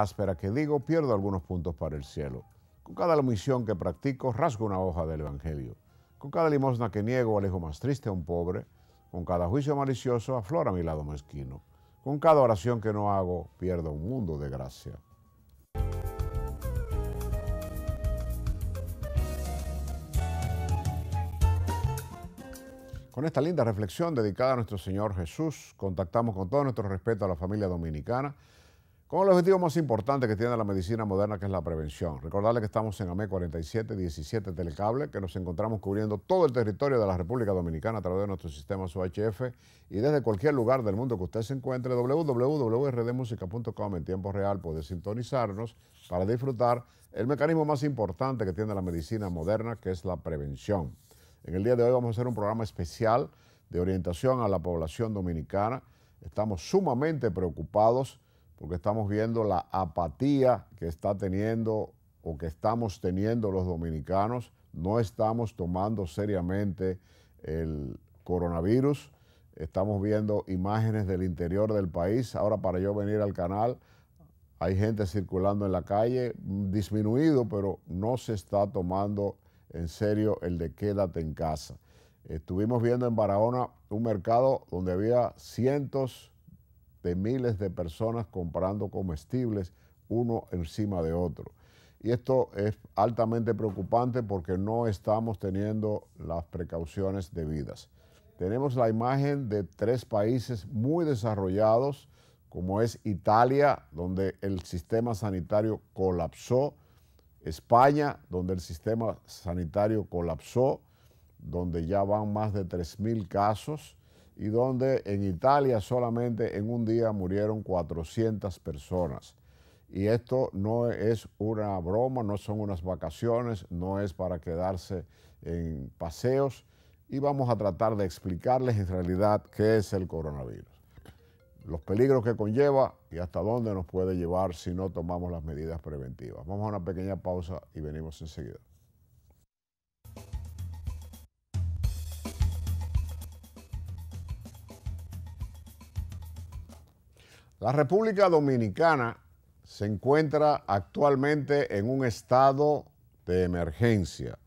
áspera que digo, pierdo algunos puntos para el cielo. Con cada omisión que practico, rasgo una hoja del Evangelio. Con cada limosna que niego, alejo más triste a un pobre. Con cada juicio malicioso, aflora mi lado mezquino. Con cada oración que no hago, pierdo un mundo de gracia. Con esta linda reflexión dedicada a nuestro Señor Jesús, contactamos con todo nuestro respeto a la familia dominicana con el objetivo más importante que tiene la medicina moderna, que es la prevención. Recordarle que estamos en AME 4717 Telecable, que nos encontramos cubriendo todo el territorio de la República Dominicana a través de nuestro sistema UHF y desde cualquier lugar del mundo que usted se encuentre, www.rdmusica.com e e en tiempo real puede sintonizarnos para disfrutar el mecanismo más importante que tiene la medicina moderna, que es la prevención. En el día de hoy vamos a hacer un programa especial de orientación a la población dominicana. Estamos sumamente preocupados porque estamos viendo la apatía que está teniendo o que estamos teniendo los dominicanos. No estamos tomando seriamente el coronavirus. Estamos viendo imágenes del interior del país. Ahora para yo venir al canal hay gente circulando en la calle, disminuido, pero no se está tomando en serio el de quédate en casa. Estuvimos viendo en Barahona un mercado donde había cientos de miles de personas comprando comestibles uno encima de otro. Y esto es altamente preocupante porque no estamos teniendo las precauciones debidas. Tenemos la imagen de tres países muy desarrollados, como es Italia, donde el sistema sanitario colapsó, España, donde el sistema sanitario colapsó, donde ya van más de 3.000 casos, y donde en Italia solamente en un día murieron 400 personas. Y esto no es una broma, no son unas vacaciones, no es para quedarse en paseos y vamos a tratar de explicarles en realidad qué es el coronavirus, los peligros que conlleva y hasta dónde nos puede llevar si no tomamos las medidas preventivas. Vamos a una pequeña pausa y venimos enseguida. La República Dominicana se encuentra actualmente en un estado de emergencia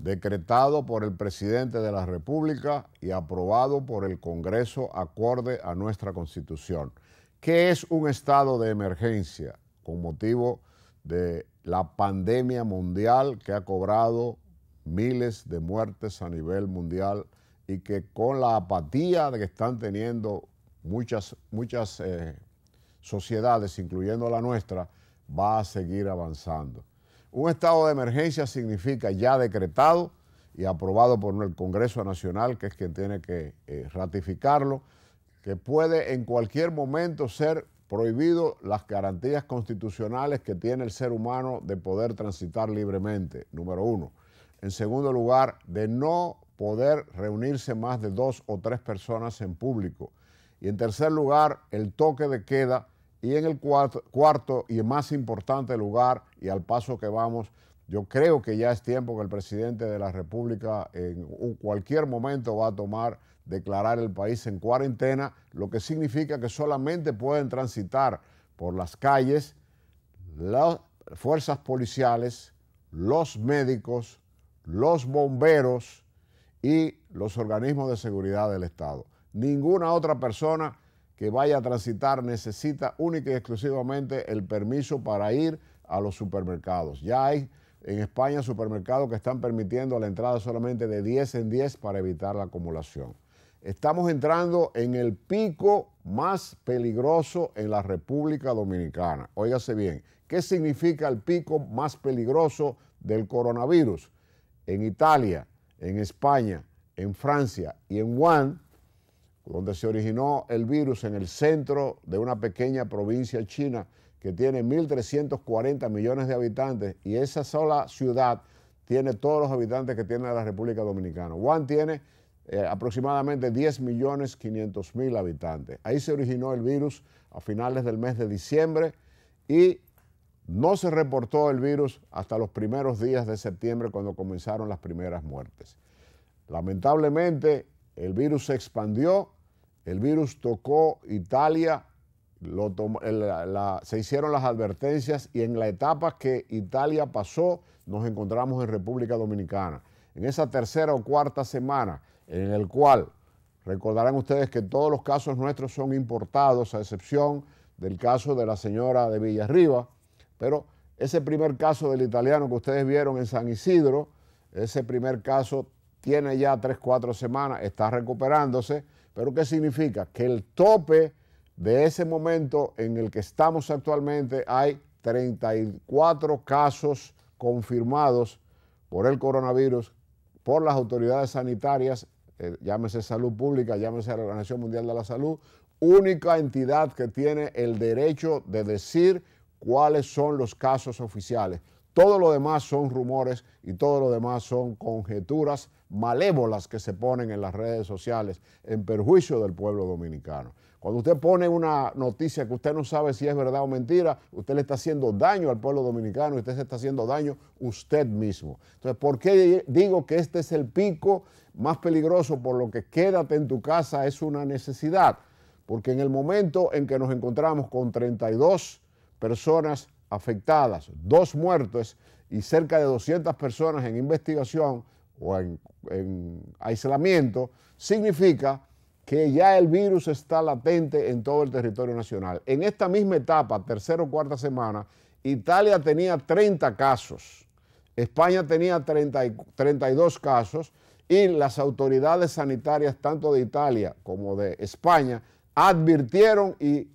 decretado por el presidente de la República y aprobado por el Congreso acorde a nuestra Constitución. ¿Qué es un estado de emergencia con motivo de la pandemia mundial que ha cobrado miles de muertes a nivel mundial y que con la apatía que están teniendo muchas, muchas eh, sociedades, incluyendo la nuestra, va a seguir avanzando. Un estado de emergencia significa ya decretado y aprobado por el Congreso Nacional, que es quien tiene que eh, ratificarlo, que puede en cualquier momento ser prohibido las garantías constitucionales que tiene el ser humano de poder transitar libremente, número uno. En segundo lugar, de no poder reunirse más de dos o tres personas en público. Y en tercer lugar, el toque de queda. Y en el cuarto, y más importante lugar, y al paso que vamos, yo creo que ya es tiempo que el presidente de la República en cualquier momento va a tomar declarar el país en cuarentena, lo que significa que solamente pueden transitar por las calles las fuerzas policiales, los médicos, los bomberos y los organismos de seguridad del Estado. Ninguna otra persona que vaya a transitar necesita única y exclusivamente el permiso para ir a los supermercados. Ya hay en España supermercados que están permitiendo la entrada solamente de 10 en 10 para evitar la acumulación. Estamos entrando en el pico más peligroso en la República Dominicana. Óigase bien, ¿qué significa el pico más peligroso del coronavirus? En Italia, en España, en Francia y en Wuhan, donde se originó el virus en el centro de una pequeña provincia china que tiene 1.340 millones de habitantes y esa sola ciudad tiene todos los habitantes que tiene la República Dominicana. Wuhan tiene eh, aproximadamente 10.500.000 habitantes. Ahí se originó el virus a finales del mes de diciembre y no se reportó el virus hasta los primeros días de septiembre cuando comenzaron las primeras muertes. Lamentablemente, el virus se expandió el virus tocó Italia, se hicieron las advertencias y en la etapa que Italia pasó nos encontramos en República Dominicana. En esa tercera o cuarta semana en el cual recordarán ustedes que todos los casos nuestros son importados a excepción del caso de la señora de Villarriba, pero ese primer caso del italiano que ustedes vieron en San Isidro, ese primer caso tiene ya tres, cuatro semanas, está recuperándose ¿Pero qué significa? Que el tope de ese momento en el que estamos actualmente hay 34 casos confirmados por el coronavirus por las autoridades sanitarias, eh, llámese salud pública, llámese la Organización Mundial de la Salud, única entidad que tiene el derecho de decir cuáles son los casos oficiales. Todo lo demás son rumores y todo lo demás son conjeturas malévolas que se ponen en las redes sociales en perjuicio del pueblo dominicano. Cuando usted pone una noticia que usted no sabe si es verdad o mentira, usted le está haciendo daño al pueblo dominicano y usted se está haciendo daño usted mismo. Entonces, ¿por qué digo que este es el pico más peligroso por lo que quédate en tu casa es una necesidad? Porque en el momento en que nos encontramos con 32 personas afectadas, dos muertos y cerca de 200 personas en investigación o en, aislamiento, significa que ya el virus está latente en todo el territorio nacional. En esta misma etapa, tercera o cuarta semana, Italia tenía 30 casos, España tenía 32 casos y las autoridades sanitarias tanto de Italia como de España advirtieron y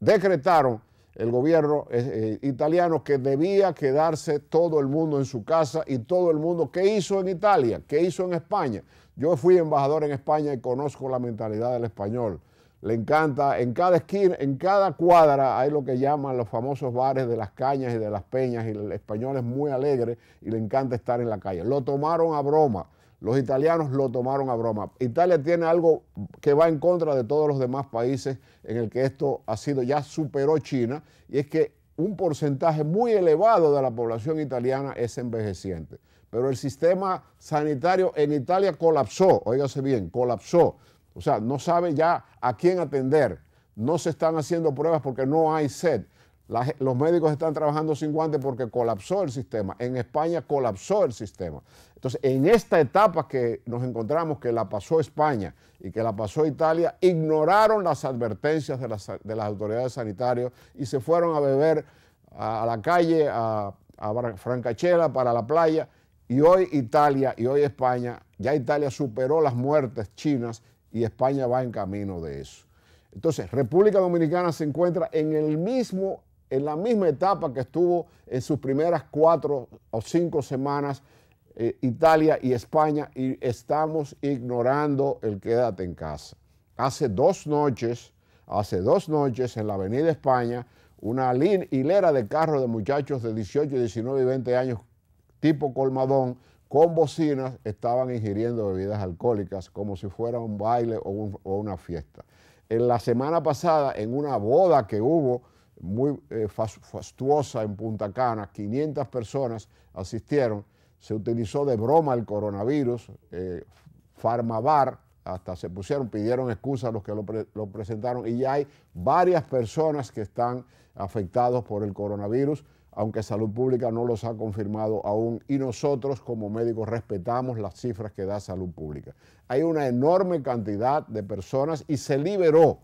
decretaron el gobierno eh, italiano que debía quedarse todo el mundo en su casa y todo el mundo, ¿qué hizo en Italia? ¿Qué hizo en España? Yo fui embajador en España y conozco la mentalidad del español. Le encanta, en cada esquina, en cada cuadra hay lo que llaman los famosos bares de las cañas y de las peñas y el español es muy alegre y le encanta estar en la calle. Lo tomaron a broma los italianos lo tomaron a broma. Italia tiene algo que va en contra de todos los demás países en el que esto ha sido, ya superó China, y es que un porcentaje muy elevado de la población italiana es envejeciente. Pero el sistema sanitario en Italia colapsó, óigase bien, colapsó. O sea, no sabe ya a quién atender. No se están haciendo pruebas porque no hay sed los médicos están trabajando sin guantes porque colapsó el sistema. En España colapsó el sistema. Entonces, en esta etapa que nos encontramos, que la pasó España y que la pasó Italia, ignoraron las advertencias de las, autoridades sanitarias y se fueron a beber a, la calle, a, a Francachela, para la playa. Y hoy Italia y hoy España, ya Italia superó las muertes chinas y España va en camino de eso. Entonces, República Dominicana se encuentra en el mismo en la misma etapa que estuvo en sus primeras cuatro o cinco semanas eh, Italia y España y estamos ignorando el quédate en casa. Hace dos noches, hace dos noches en la Avenida España, una hilera de carros de muchachos de 18, 19 y 20 años tipo colmadón con bocinas estaban ingiriendo bebidas alcohólicas como si fuera un baile o una fiesta. En la semana pasada, en una boda que hubo, muy eh, fastuosa en Punta Cana, 500 personas asistieron, se utilizó de broma el coronavirus, eh, Farmabar, hasta se pusieron, pidieron excusa a los que lo, presentaron y ya hay varias personas que están afectados por el coronavirus, aunque Salud Pública no los ha confirmado aún y nosotros como médicos respetamos las cifras que da Salud Pública. Hay una enorme cantidad de personas y se liberó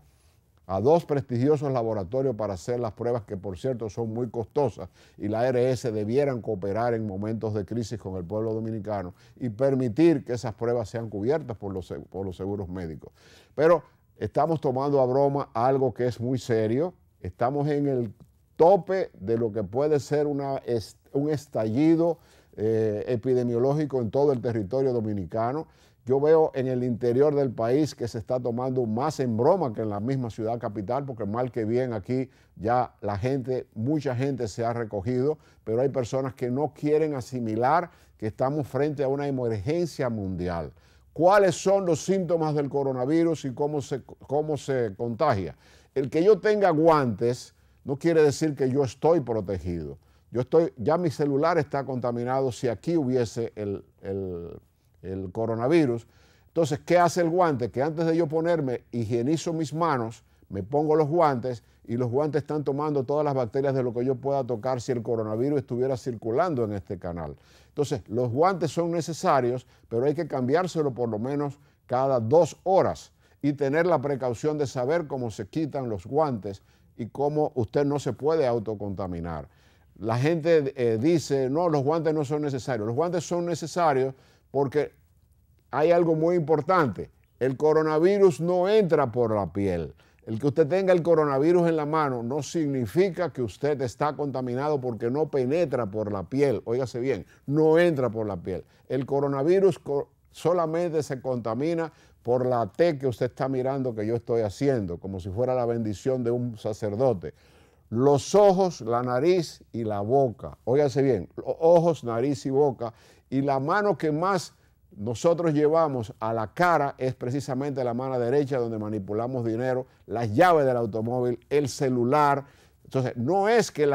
a dos prestigiosos laboratorios para hacer las pruebas que por cierto son muy costosas y la ARS debieran cooperar en momentos de crisis con el pueblo dominicano y permitir que esas pruebas sean cubiertas por los, por los seguros médicos. Pero estamos tomando a broma algo que es muy serio, estamos en el tope de lo que puede ser una un estallido eh, epidemiológico en todo el territorio dominicano yo veo en el interior del país que se está tomando más en broma que en la misma ciudad capital, porque mal que bien aquí ya la gente, mucha gente se ha recogido, pero hay personas que no quieren asimilar que estamos frente a una emergencia mundial. ¿Cuáles son los síntomas del coronavirus y cómo se, cómo se contagia? El que yo tenga guantes no quiere decir que yo estoy protegido. Yo estoy, ya mi celular está contaminado si aquí hubiese el el coronavirus. Entonces, ¿qué hace el guante? Que antes de yo ponerme, higienizo mis manos, me pongo los guantes y los guantes están tomando todas las bacterias de lo que yo pueda tocar si el coronavirus estuviera circulando en este canal. Entonces, los guantes son necesarios, pero hay que cambiárselo por lo menos cada dos horas y tener la precaución de saber cómo se quitan los guantes y cómo usted no se puede autocontaminar. La gente eh, dice, no, los guantes no son necesarios. Los guantes son necesarios porque hay algo muy importante. El coronavirus no entra por la piel. El que usted tenga el coronavirus en la mano no significa que usted está contaminado porque no penetra por la piel. Óigase bien, no entra por la piel. El coronavirus solamente se contamina por la T que usted está mirando que yo estoy haciendo, como si fuera la bendición de un sacerdote. Los ojos, la nariz y la boca. Óigase bien, ojos, nariz y boca y la mano que más nosotros llevamos a la cara es precisamente la mano derecha donde manipulamos dinero, las llaves del automóvil, el celular. Entonces, no es que,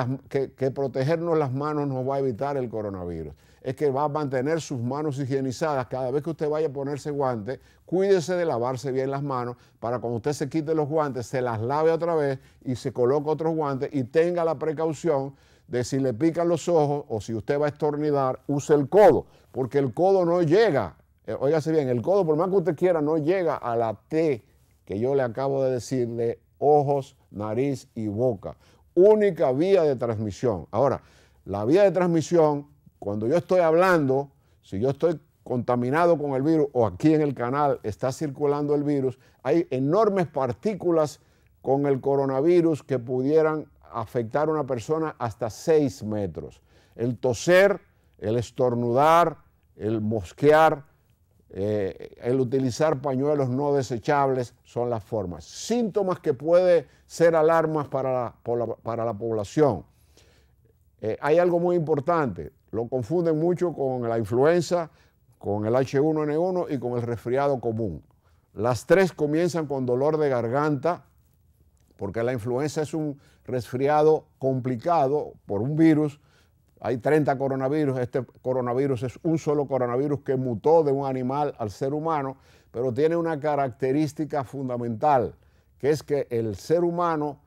protegernos las manos nos va a evitar el coronavirus es que va a mantener sus manos higienizadas. Cada vez que usted vaya a ponerse guantes, cuídese de lavarse bien las manos para cuando usted se quite los guantes, se las lave otra vez y se coloque otros guantes y tenga la precaución de si le pican los ojos o si usted va a estornudar, use el codo, porque el codo no llega, óigase eh, bien, el codo por más que usted quiera no llega a la T que yo le acabo de decir de ojos, nariz y boca. Única vía de transmisión. Ahora, la vía de transmisión, cuando yo estoy hablando, si yo estoy contaminado con el virus o aquí en el canal está circulando el virus, hay enormes partículas con el coronavirus que pudieran afectar a una persona hasta 6 metros. El toser, el estornudar, el mosquear, eh, el utilizar pañuelos no desechables son las formas. Síntomas que pueden ser alarmas para la, para la población. Eh, hay algo muy importante, lo confunden mucho con la influenza, con el H1N1 y con el resfriado común. Las tres comienzan con dolor de garganta, porque la influenza es un resfriado complicado por un virus. Hay 30 coronavirus, este coronavirus es un solo coronavirus que mutó de un animal al ser humano, pero tiene una característica fundamental, que es que el ser humano,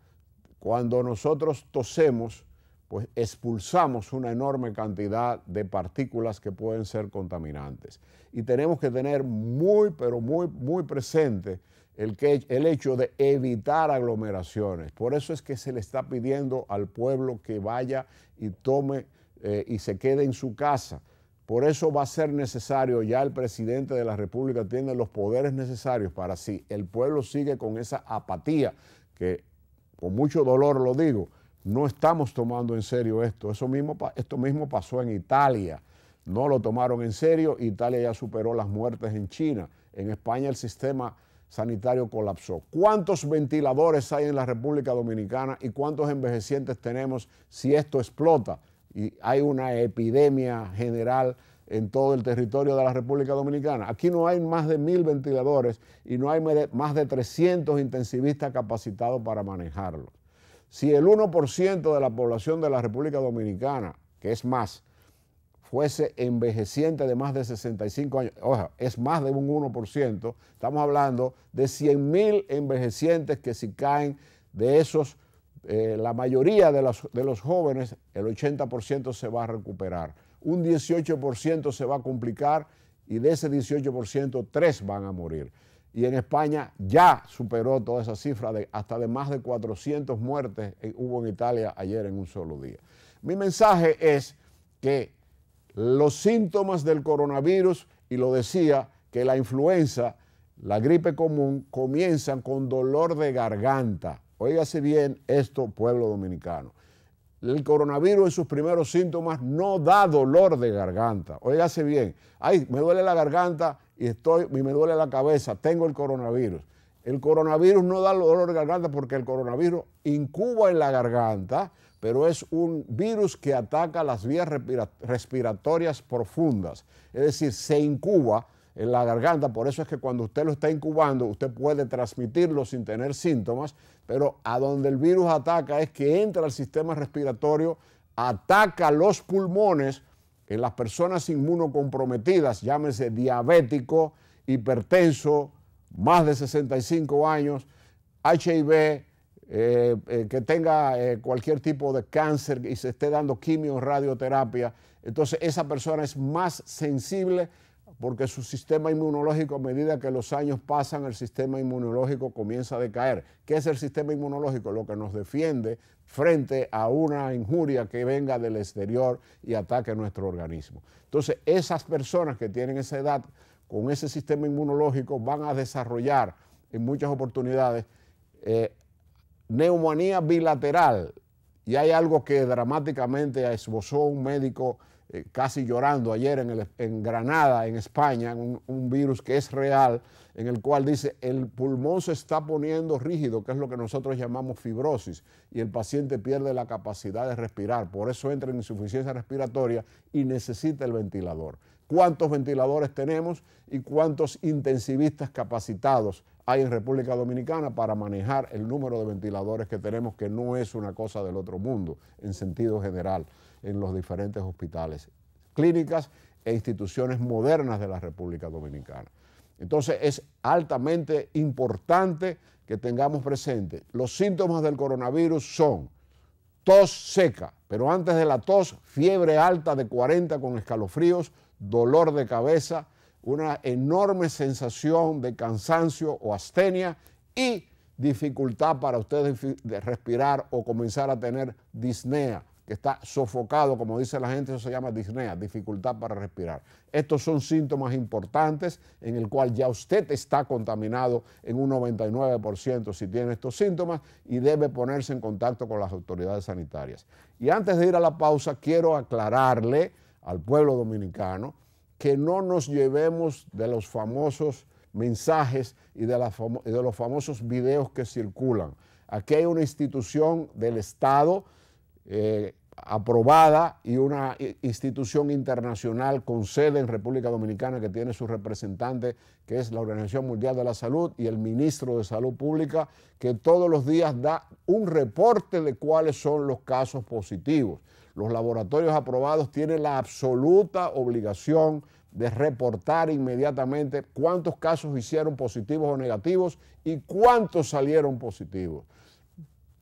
cuando nosotros tosemos, pues expulsamos una enorme cantidad de partículas que pueden ser contaminantes. Y tenemos que tener muy, pero muy, muy presente el, el hecho de evitar aglomeraciones. Por eso es que se le está pidiendo al pueblo que vaya y tome eh, y se quede en su casa. Por eso va a ser necesario, ya el presidente de la República tiene los poderes necesarios para si el pueblo sigue con esa apatía, que con mucho dolor lo digo, no estamos tomando en serio esto. Eso mismo, esto mismo pasó en Italia. No lo tomaron en serio, Italia ya superó las muertes en China. En España el sistema sanitario colapsó. ¿Cuántos ventiladores hay en la República Dominicana y cuántos envejecientes tenemos si esto explota? Y hay una epidemia general en todo el territorio de la República Dominicana. Aquí no hay más de mil ventiladores y no hay más de 300 intensivistas capacitados para manejarlos. Si el 1% de la población de la República Dominicana, que es más, fuese envejeciente de más de 65 años, o sea, es más de un 1%, estamos hablando de 100.000 envejecientes que si caen de esos, eh, la mayoría de los, jóvenes, el 80% se va a recuperar, un 18% se va a complicar y de ese 18% 3 van a morir. Y en España ya superó toda esa cifra, de, hasta de más de 400 muertes eh, hubo en Italia ayer en un solo día. Mi mensaje es que los síntomas del coronavirus y lo decía que la influenza, la gripe común, comienzan con dolor de garganta. Óigase bien esto, pueblo dominicano. El coronavirus en sus primeros síntomas no da dolor de garganta. Óigase bien, ay, me duele la garganta y estoy, me duele la cabeza, tengo el coronavirus. El coronavirus no da dolor de garganta porque el coronavirus incuba en la garganta pero es un virus que ataca las vías respiratorias profundas, es decir, se incuba en la garganta, por eso es que cuando usted lo está incubando, usted puede transmitirlo sin tener síntomas, pero a donde el virus ataca es que entra al sistema respiratorio, ataca los pulmones en las personas inmunocomprometidas, llámese diabético, hipertenso, más de 65 años, HIV, eh, eh, que tenga eh, cualquier tipo de cáncer y se esté dando quimio, radioterapia, entonces esa persona es más sensible porque su sistema inmunológico a medida que los años pasan, el sistema inmunológico comienza a decaer. ¿Qué es el sistema inmunológico? Lo que nos defiende frente a una injuria que venga del exterior y ataque nuestro organismo. Entonces, esas personas que tienen esa edad con ese sistema inmunológico van a desarrollar en muchas oportunidades neumonía bilateral. Y hay algo que dramáticamente esbozó un médico eh, casi llorando ayer en, Granada, en España, un, virus que es real, en el cual dice, el pulmón se está poniendo rígido, que es lo que nosotros llamamos fibrosis, y el paciente pierde la capacidad de respirar. Por eso entra en insuficiencia respiratoria y necesita el ventilador. ¿Cuántos ventiladores tenemos y cuántos intensivistas capacitados hay en República Dominicana para manejar el número de ventiladores que tenemos, que no es una cosa del otro mundo en sentido general en los diferentes hospitales, clínicas e instituciones modernas de la República Dominicana. Entonces es altamente importante que tengamos presente, los síntomas del coronavirus son tos seca, pero antes de la tos, fiebre alta de 40 con escalofríos, dolor de cabeza, una enorme sensación de cansancio o astenia y dificultad para usted de respirar o comenzar a tener disnea, que está sofocado, como dice la gente, eso se llama disnea, dificultad para respirar. Estos son síntomas importantes en el cual ya usted está contaminado en un 99% si tiene estos síntomas y debe ponerse en contacto con las autoridades sanitarias. Y antes de ir a la pausa, quiero aclararle al pueblo dominicano que no nos llevemos de los famosos mensajes y de, los famosos videos que circulan. Aquí hay una institución del Estado eh, aprobada y una institución internacional con sede en República Dominicana que tiene su representante, que es la Organización Mundial de la Salud y el ministro de Salud Pública, que todos los días da un reporte de cuáles son los casos positivos. Los laboratorios aprobados tienen la absoluta obligación de reportar inmediatamente cuántos casos hicieron positivos o negativos y cuántos salieron positivos.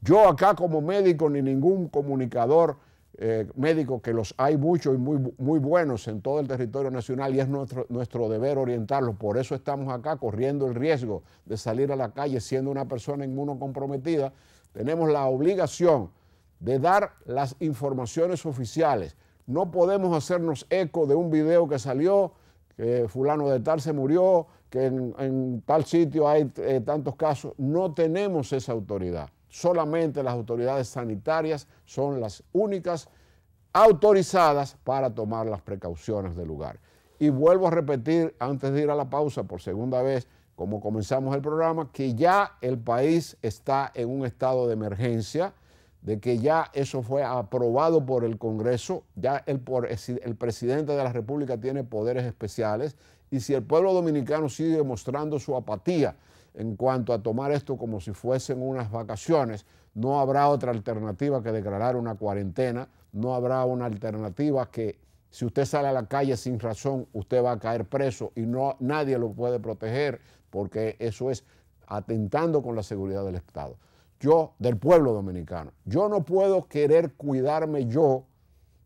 Yo acá como médico ni ningún comunicador eh, médico, que los hay muchos y muy, muy buenos en todo el territorio nacional y es nuestro, nuestro deber orientarlos. Por eso estamos acá corriendo el riesgo de salir a la calle siendo una persona inmunocomprometida. Tenemos la obligación de dar las informaciones oficiales. No podemos hacernos eco de un video que salió, que fulano de tal se murió, que en, tal sitio hay eh, tantos casos. No tenemos esa autoridad. Solamente las autoridades sanitarias son las únicas autorizadas para tomar las precauciones del lugar. Y vuelvo a repetir, antes de ir a la pausa por segunda vez, como comenzamos el programa, que ya el país está en un estado de emergencia de que ya eso fue aprobado por el Congreso, ya el, el presidente de la República tiene poderes especiales y si el pueblo dominicano sigue mostrando su apatía en cuanto a tomar esto como si fuesen unas vacaciones, no habrá otra alternativa que declarar una cuarentena, no habrá una alternativa que si usted sale a la calle sin razón, usted va a caer preso y no, nadie lo puede proteger porque eso es atentando con la seguridad del Estado yo del pueblo dominicano. Yo no puedo querer cuidarme yo.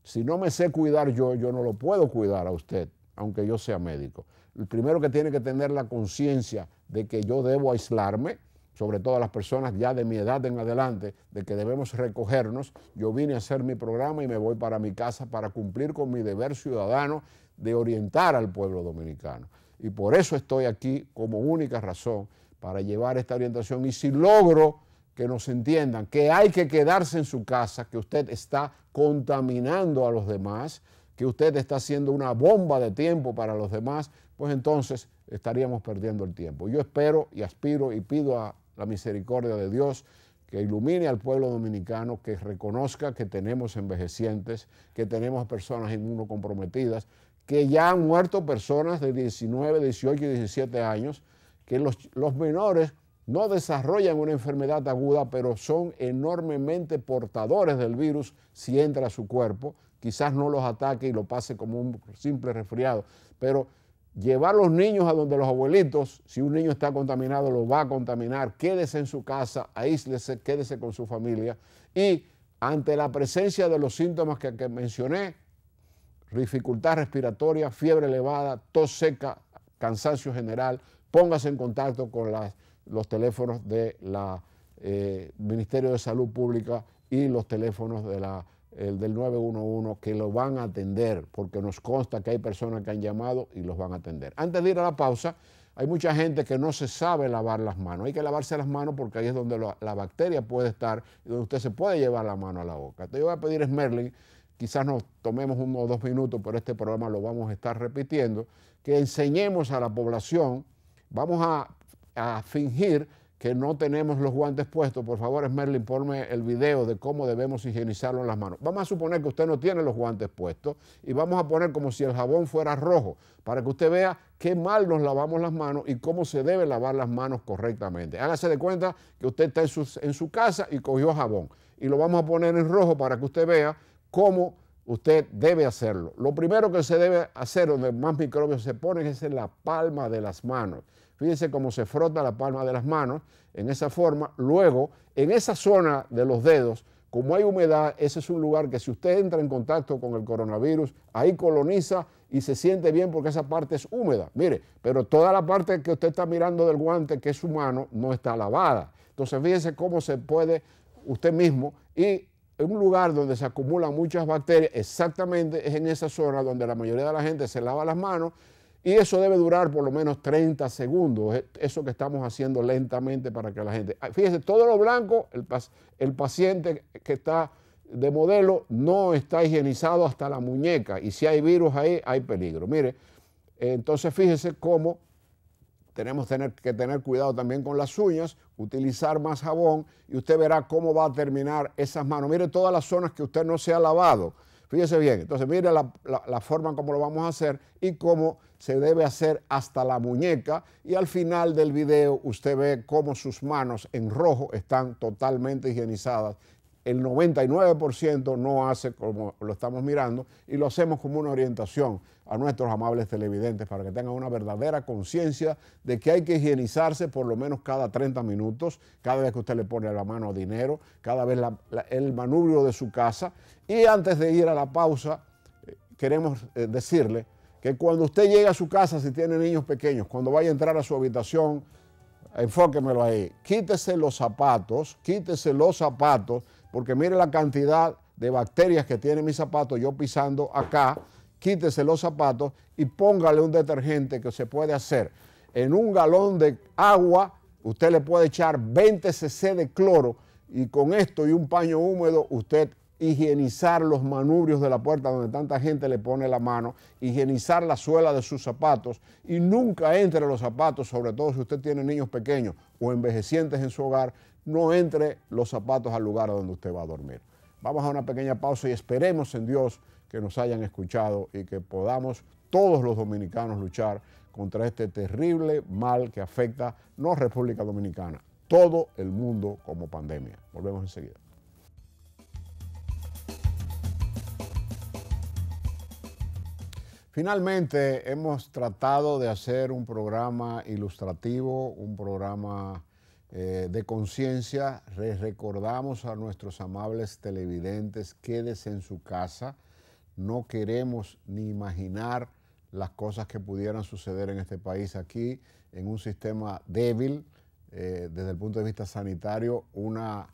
Si no me sé cuidar yo, yo no lo puedo cuidar a usted, aunque yo sea médico. El primero que tiene que tener la conciencia de que yo debo aislarme, sobre todo a las personas ya de mi edad en adelante, de que debemos recogernos. Yo vine a hacer mi programa y me voy para mi casa para cumplir con mi deber ciudadano de orientar al pueblo dominicano. Y por eso estoy aquí como única razón para llevar esta orientación. Y si logro que nos entiendan que hay que quedarse en su casa, que usted está contaminando a los demás, que usted está haciendo una bomba de tiempo para los demás, pues entonces estaríamos perdiendo el tiempo. Yo espero y aspiro y pido a la misericordia de Dios que ilumine al pueblo dominicano, que reconozca que tenemos envejecientes, que tenemos personas inmunocomprometidas, que ya han muerto personas de 19, 18 y 17 años, que los, los menores no desarrollan una enfermedad aguda, pero son enormemente portadores del virus si entra a su cuerpo. Quizás no los ataque y lo pase como un simple resfriado, pero llevar los niños a donde los abuelitos, si un niño está contaminado, lo va a contaminar, quédese en su casa, aíslese, quédese con su familia y ante la presencia de los síntomas que, que mencioné, dificultad respiratoria, fiebre elevada, tos seca, cansancio general, póngase en contacto con las los teléfonos del eh, Ministerio de Salud Pública y los teléfonos de del 911 que lo van a atender, porque nos consta que hay personas que han llamado y los van a atender. Antes de ir a la pausa, hay mucha gente que no se sabe lavar las manos. Hay que lavarse las manos porque ahí es donde la bacteria puede estar y donde usted se puede llevar la mano a la boca. Entonces yo voy a pedir a Smerling, quizás nos tomemos uno o dos minutos, pero este programa lo vamos a estar repitiendo, que enseñemos a la población, vamos a a fingir que no tenemos los guantes puestos, por favor, Esmerlin, ponme el video de cómo debemos higienizarlo en las manos. Vamos a suponer que usted no tiene los guantes puestos y vamos a poner como si el jabón fuera rojo, para que usted vea qué mal nos lavamos las manos y cómo se debe lavar las manos correctamente. Hágase de cuenta que usted está en su, en su casa y cogió jabón y lo vamos a poner en rojo para que usted vea cómo usted debe hacerlo. Lo primero que se debe hacer donde más microbios se ponen es en la palma de las manos. Fíjense cómo se frota la palma de las manos en esa forma. Luego, en esa zona de los dedos, como hay humedad, ese es un lugar que si usted entra en contacto con el coronavirus, ahí coloniza y se siente bien porque esa parte es húmeda. Mire, pero toda la parte que usted está mirando del guante, que es su mano, no está lavada. Entonces, fíjense cómo se puede usted mismo y en un lugar donde se acumulan muchas bacterias, exactamente es en esa zona donde la mayoría de la gente se lava las manos y eso debe durar por lo menos 30 segundos, eso que estamos haciendo lentamente para que la gente... Ah, fíjese, todo lo blanco, el, paciente que está de modelo no está higienizado hasta la muñeca y si hay virus ahí hay peligro. Mire, entonces fíjese cómo tenemos tener, que tener cuidado también con las uñas, utilizar más jabón y usted verá cómo va a terminar esas manos. Mire todas las zonas que usted no se ha lavado Fíjese bien, entonces mire la, forma como lo vamos a hacer y cómo se debe hacer hasta la muñeca y al final del video usted ve cómo sus manos en rojo están totalmente higienizadas el 99% no hace como lo estamos mirando y lo hacemos como una orientación a nuestros amables televidentes para que tengan una verdadera conciencia de que hay que higienizarse por lo menos cada 30 minutos, cada vez que usted le pone la mano a dinero, cada vez el manubrio de su casa. Y antes de ir a la pausa, eh, queremos eh, decirle que cuando usted llega a su casa, si tiene niños pequeños, cuando vaya a entrar a su habitación, enfóquemelo ahí, quítese los zapatos, quítese los zapatos porque mire la cantidad de bacterias que tiene mi zapato, yo pisando acá, quítese los zapatos y póngale un detergente que se puede hacer. En un galón de agua, usted le puede echar 20 cc de cloro y con esto y un paño húmedo, usted higienizar los manubrios de la puerta donde tanta gente le pone la mano, higienizar la suela de sus zapatos y nunca entre los zapatos, sobre todo si usted tiene niños pequeños o envejecientes en su hogar, no entre los zapatos al lugar donde usted va a dormir. Vamos a una pequeña pausa y esperemos en Dios que nos hayan escuchado y que podamos todos los dominicanos luchar contra este terrible mal que afecta no República Dominicana, todo el mundo como pandemia. Volvemos enseguida. Finalmente, hemos tratado de hacer un programa ilustrativo, un programa eh, de conciencia, recordamos a nuestros amables televidentes, quédese en su casa, no queremos ni imaginar las cosas que pudieran suceder en este país aquí, en un sistema débil eh, desde el punto de vista sanitario, una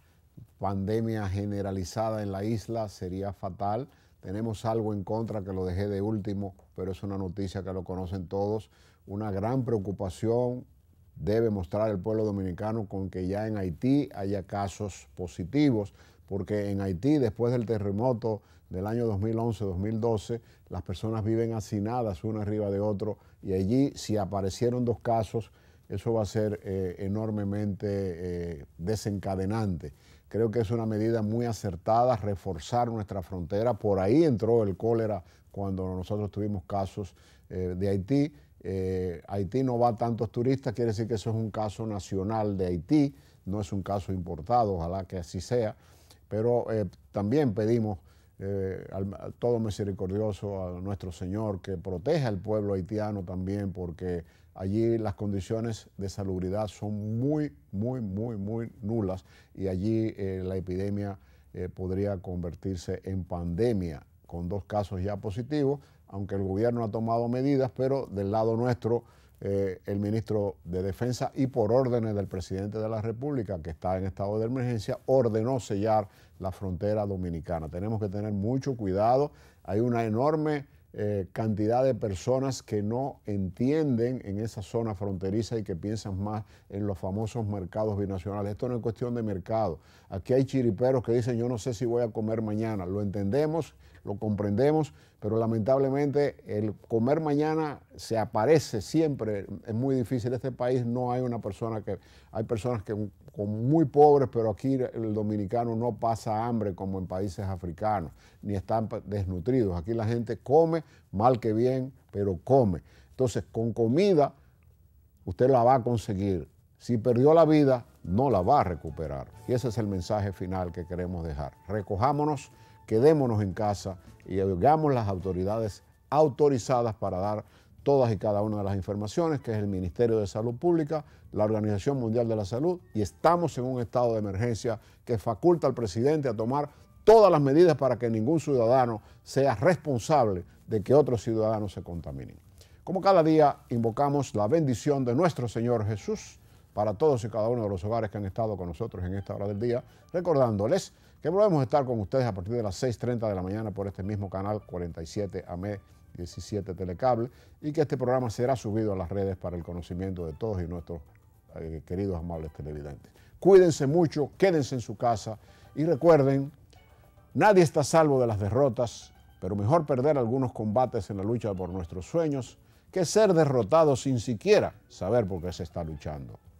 pandemia generalizada en la isla sería fatal. Tenemos algo en contra que lo dejé de último, pero es una noticia que lo conocen todos, una gran preocupación debe mostrar el pueblo dominicano con que ya en Haití haya casos positivos, porque en Haití, después del terremoto del año 2011-2012, las personas viven hacinadas una arriba de otro y allí si aparecieron dos casos, eso va a ser eh, enormemente eh, desencadenante. Creo que es una medida muy acertada, reforzar nuestra frontera. Por ahí entró el cólera cuando nosotros tuvimos casos eh, de Haití eh, Haití no va a tantos turistas, quiere decir que eso es un caso nacional de Haití, no es un caso importado, ojalá que así sea, pero eh, también pedimos eh, todo misericordioso a nuestro Señor que proteja al pueblo haitiano también, porque allí las condiciones de salubridad son muy, muy, muy, muy nulas y allí la epidemia podría convertirse en pandemia con dos casos ya positivos, aunque el gobierno ha tomado medidas, pero del lado nuestro, eh, el ministro de Defensa y por órdenes del presidente de la República, que está en estado de emergencia, ordenó sellar la frontera dominicana. Tenemos que tener mucho cuidado. Hay una enorme eh, cantidad de personas que no entienden en esa zona fronteriza y que piensan más en los famosos mercados binacionales. Esto no es cuestión de mercado. Aquí hay chiriperos que dicen yo no sé si voy a comer mañana. Lo entendemos, lo comprendemos pero lamentablemente el comer mañana se aparece siempre, es muy difícil. En este país no hay una persona que, hay personas que con muy pobres, pero aquí el dominicano no pasa hambre como en países africanos, ni están desnutridos. Aquí la gente come, mal que bien, pero come. Entonces, con comida, usted la va a conseguir. Si perdió la vida, no la va a recuperar. Y ese es el mensaje final que queremos dejar. Recojámonos quedémonos en casa y hagamos las autoridades autorizadas para dar todas y cada una de las informaciones, que es el Ministerio de Salud Pública, la Organización Mundial de la Salud, y estamos en un estado de emergencia que faculta al presidente a tomar todas las medidas para que ningún ciudadano sea responsable de que otros ciudadanos se contaminen. Como cada día, invocamos la bendición de nuestro Señor Jesús para todos y cada uno de los hogares que han estado con nosotros en esta hora del día, recordándoles que volvemos a estar con ustedes a partir de las 6.30 de la mañana por este mismo canal 47 AME 17 Telecable y que este programa será subido a las redes para el conocimiento de todos y nuestros eh, queridos amables televidentes. Cuídense mucho, quédense en su casa y recuerden, nadie está salvo de las derrotas, pero mejor perder algunos combates en la lucha por nuestros sueños que ser derrotado sin siquiera saber por qué se está luchando.